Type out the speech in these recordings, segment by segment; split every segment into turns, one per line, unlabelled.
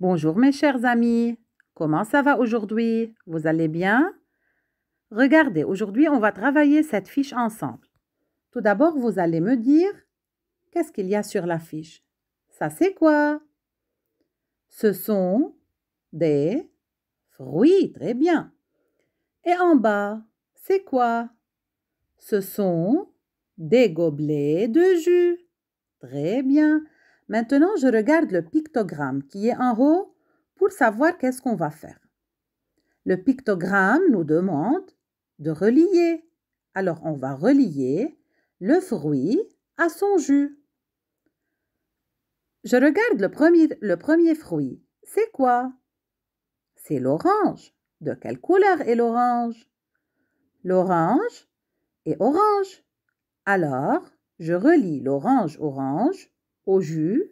Bonjour mes chers amis, comment ça va aujourd'hui Vous allez bien Regardez, aujourd'hui on va travailler cette fiche ensemble. Tout d'abord, vous allez me dire qu'est-ce qu'il y a sur la fiche. Ça c'est quoi Ce sont des fruits, très bien. Et en bas, c'est quoi Ce sont des gobelets de jus. Très bien. Maintenant, je regarde le pictogramme qui est en haut pour savoir qu'est-ce qu'on va faire. Le pictogramme nous demande de relier. Alors, on va relier le fruit à son jus. Je regarde le premier, fruit. C'est quoi C'est l'orange. De quelle couleur est l'orange L'orange est orange. Alors, je relie l'orange-orange au jus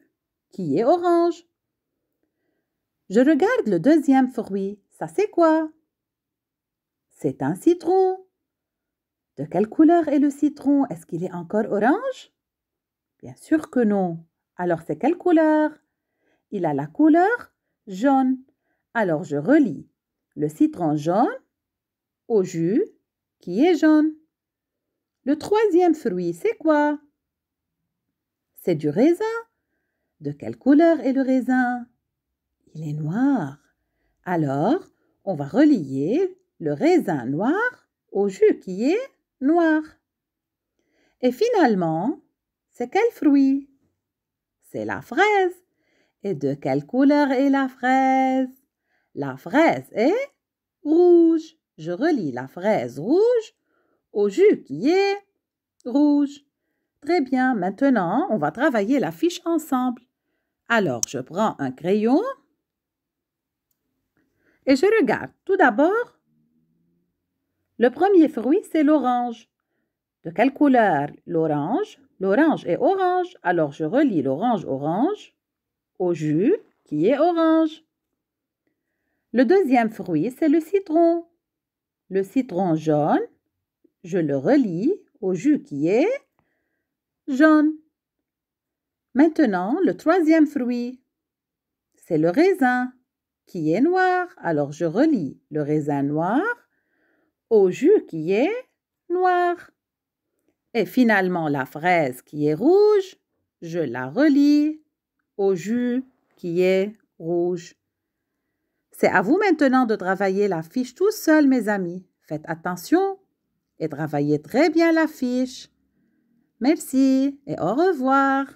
qui est orange. Je regarde le deuxième fruit. Ça, c'est quoi? C'est un citron. De quelle couleur est le citron? Est-ce qu'il est encore orange? Bien sûr que non. Alors, c'est quelle couleur? Il a la couleur jaune. Alors, je relis le citron jaune au jus qui est jaune. Le troisième fruit, c'est quoi? c'est du raisin. De quelle couleur est le raisin Il est noir. Alors, on va relier le raisin noir au jus qui est noir. Et finalement, c'est quel fruit C'est la fraise. Et de quelle couleur est la fraise La fraise est rouge. Je relie la fraise rouge au jus qui est rouge. Très bien, maintenant, on va travailler la fiche ensemble. Alors, je prends un crayon et je regarde. Tout d'abord, le premier fruit, c'est l'orange. De quelle couleur l'orange L'orange est orange. Alors, je relie l'orange-orange au jus qui est orange. Le deuxième fruit, c'est le citron. Le citron jaune, je le relie au jus qui est jaune. Maintenant, le troisième fruit. C'est le raisin, qui est noir. Alors je relis le raisin noir au jus qui est noir. Et finalement, la fraise qui est rouge, je la relis au jus qui est rouge. C'est à vous maintenant de travailler la fiche tout seul, mes amis. Faites attention et travaillez très bien la fiche. Merci et au revoir.